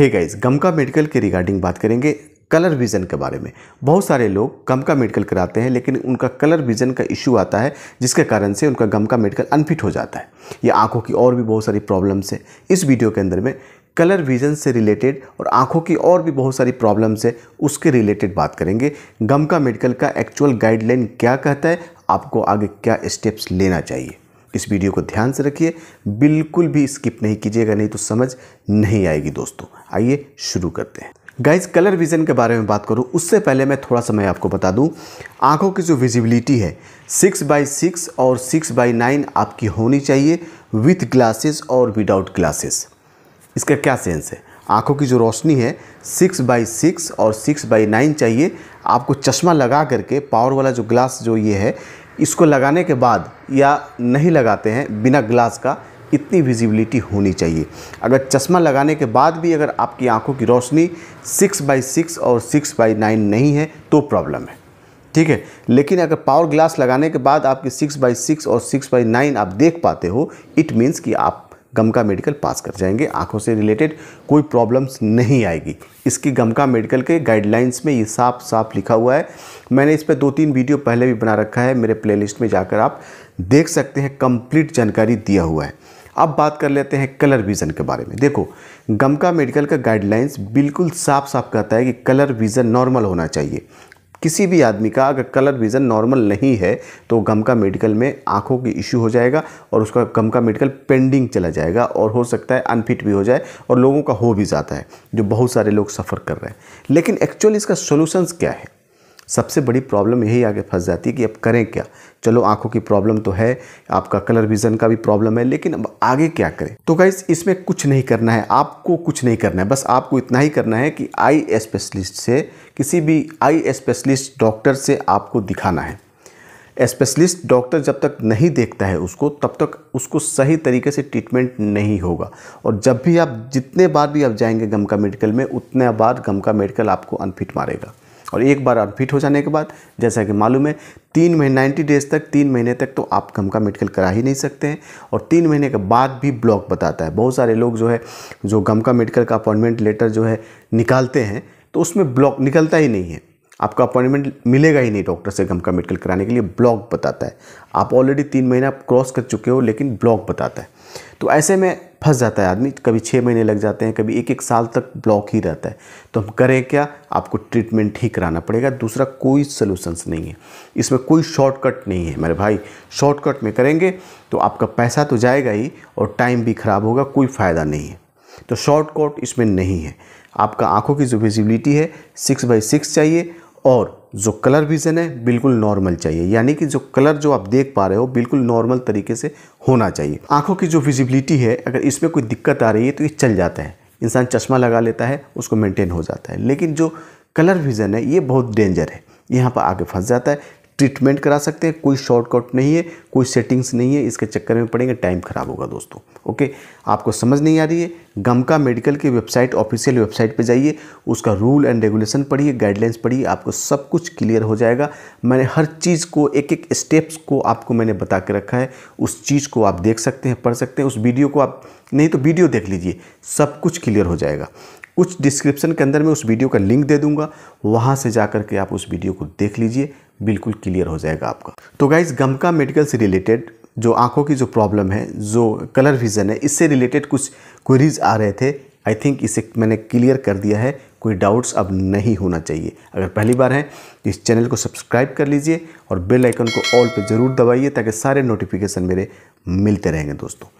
हे guys गमका medical के regarding बात करेंगे कलर विज़न के बारे में बहुत सारे लोग गम का मेडिकल कराते हैं लेकिन उनका कलर विज़न का इशू आता है जिसके कारण से उनका गम का मेडिकल अनफिट हो जाता है या आंखों की और भी बहुत सारी प्रॉब्लम्स है इस वीडियो के अंदर में कलर विज़न से रिलेटेड और आंखों की और भी बहुत सारी प्रॉब्लम्स है उसके रिलेटेड बात करेंगे गम का मेडिकल का एक्चुअल गाइडलाइन क्या कहता है आपको आगे क्या स्टेप्स लेना चाहिए इस वीडियो को ध्यान से रखिए बिल्कुल भी स्किप नहीं कीजिएगा नहीं तो समझ नहीं आएगी दोस्तों आइए शुरू करते हैं गाइज कलर विज़न के बारे में बात करूँ उससे पहले मैं थोड़ा सा मैं आपको बता दूँ आँखों की जो विजिबिलिटी है सिक्स बाई सिक्स और सिक्स बाई नाइन आपकी होनी चाहिए विथ ग्लासेस और विदाउट ग्लासेस इसका क्या सेंस है आँखों की जो रोशनी है सिक्स बाई सिक्स और सिक्स बाई नाइन चाहिए आपको चश्मा लगा करके पावर वाला जो ग्लास जो ये है इसको लगाने के बाद या नहीं लगाते हैं बिना ग्लास का इतनी विजिबिलिटी होनी चाहिए अगर चश्मा लगाने के बाद भी अगर आपकी आंखों की रोशनी सिक्स बाई सिक्स और सिक्स बाई नाइन नहीं है तो प्रॉब्लम है ठीक है लेकिन अगर पावर ग्लास लगाने के बाद आपकी सिक्स बाई सिक्स और सिक्स बाई नाइन आप देख पाते हो इट मीन्स कि आप गम का मेडिकल पास कर जाएंगे आंखों से रिलेटेड कोई प्रॉब्लम्स नहीं आएगी इसकी गम का मेडिकल के गाइडलाइंस में ये साफ साफ लिखा हुआ है मैंने इस पर दो तीन वीडियो पहले भी बना रखा है मेरे प्लेलिस्ट में जाकर आप देख सकते हैं कंप्लीट जानकारी दिया हुआ है अब बात कर लेते हैं कलर विज़न के बारे में देखो गमका मेडिकल का गाइडलाइंस बिल्कुल साफ साफ कहता है कि कलर विज़न नॉर्मल होना चाहिए किसी भी आदमी का अगर कलर विज़न नॉर्मल नहीं है तो गम का मेडिकल में आँखों की इश्यू हो जाएगा और उसका गम का मेडिकल पेंडिंग चला जाएगा और हो सकता है अनफिट भी हो जाए और लोगों का हो भी जाता है जो बहुत सारे लोग सफ़र कर रहे हैं लेकिन एक्चुअली इसका सोल्यूशंस क्या है सबसे बड़ी प्रॉब्लम यही आगे फंस जाती है कि अब करें क्या चलो आंखों की प्रॉब्लम तो है आपका कलर विज़न का भी प्रॉब्लम है लेकिन अब आगे क्या करें तो गाइज इसमें कुछ नहीं करना है आपको कुछ नहीं करना है बस आपको इतना ही करना है कि आई स्पेशलिस्ट से किसी भी आई स्पेशलिस्ट डॉक्टर से आपको दिखाना है स्पेशलिस्ट डॉक्टर जब तक नहीं देखता है उसको तब तक उसको सही तरीके से ट्रीटमेंट नहीं होगा और जब भी आप जितने बार भी आप जाएंगे गमका मेडिकल में उतने बार गमका मेडिकल आपको अनफिट मारेगा और एक बार आप फिट हो जाने के बाद जैसा कि मालूम है तीन महीने नाइन्टी डेज तक तीन महीने तक तो आप कम का मेडिकल करा ही नहीं सकते हैं और तीन महीने के बाद भी ब्लॉक बताता है बहुत सारे लोग जो है जो गम का मेडिकल का अपॉइंटमेंट लेटर जो है निकालते हैं तो उसमें ब्लॉक निकलता ही नहीं है आपका अपॉइंटमेंट मिलेगा ही नहीं डॉक्टर से गम का मेडिकल कराने के लिए ब्लॉक बताता है आप ऑलरेडी तीन महीना क्रॉस कर चुके हो लेकिन ब्लॉक बताता है तो ऐसे में फंस जाता है आदमी कभी छः महीने लग जाते हैं कभी एक एक साल तक ब्लॉक ही रहता है तो हम करें क्या आपको ट्रीटमेंट ही कराना पड़ेगा दूसरा कोई सोल्यूशंस नहीं है इसमें कोई शॉर्टकट नहीं है मेरे भाई शॉर्टकट में करेंगे तो आपका पैसा तो जाएगा ही और टाइम भी ख़राब होगा कोई फ़ायदा नहीं है तो शॉर्टकट इसमें नहीं है आपका आँखों की जो विजिबिलिटी है सिक्स बाई सिक्स चाहिए और जो कलर विज़न है बिल्कुल नॉर्मल चाहिए यानी कि जो कलर जो आप देख पा रहे हो बिल्कुल नॉर्मल तरीके से होना चाहिए आंखों की जो विजिबिलिटी है अगर इसमें कोई दिक्कत आ रही है तो ये चल जाता है इंसान चश्मा लगा लेता है उसको मेंटेन हो जाता है लेकिन जो कलर विज़न है ये बहुत डेंजर है यहाँ पर आगे फंस जाता है ट्रीटमेंट करा सकते हैं कोई शॉर्टकट नहीं है कोई सेटिंग्स नहीं है इसके चक्कर में पड़ेंगे टाइम ख़राब होगा दोस्तों ओके आपको समझ नहीं आ रही है गमका मेडिकल की वेबसाइट ऑफिशियल वेबसाइट पर जाइए उसका रूल एंड रेगुलेशन पढ़िए गाइडलाइंस पढ़िए आपको सब कुछ क्लियर हो जाएगा मैंने हर चीज़ को एक एक स्टेप्स को आपको मैंने बता के रखा है उस चीज़ को आप देख सकते हैं पढ़ सकते हैं उस वीडियो को आप नहीं तो वीडियो देख लीजिए सब कुछ क्लियर हो जाएगा कुछ डिस्क्रिप्शन के अंदर मैं उस वीडियो का लिंक दे दूंगा वहाँ से जा कर के आप उस वीडियो को देख लीजिए बिल्कुल क्लियर हो जाएगा आपका तो गाइज गमका मेडिकल से रिलेटेड जो आंखों की जो प्रॉब्लम है जो कलर विज़न है इससे रिलेटेड कुछ क्वेरीज आ रहे थे आई थिंक इसे मैंने क्लियर कर दिया है कोई डाउट्स अब नहीं होना चाहिए अगर पहली बार है तो इस चैनल को सब्सक्राइब कर लीजिए और बेल आइकन को ऑल पे ज़रूर दबाइए ताकि सारे नोटिफिकेशन मेरे मिलते रहेंगे दोस्तों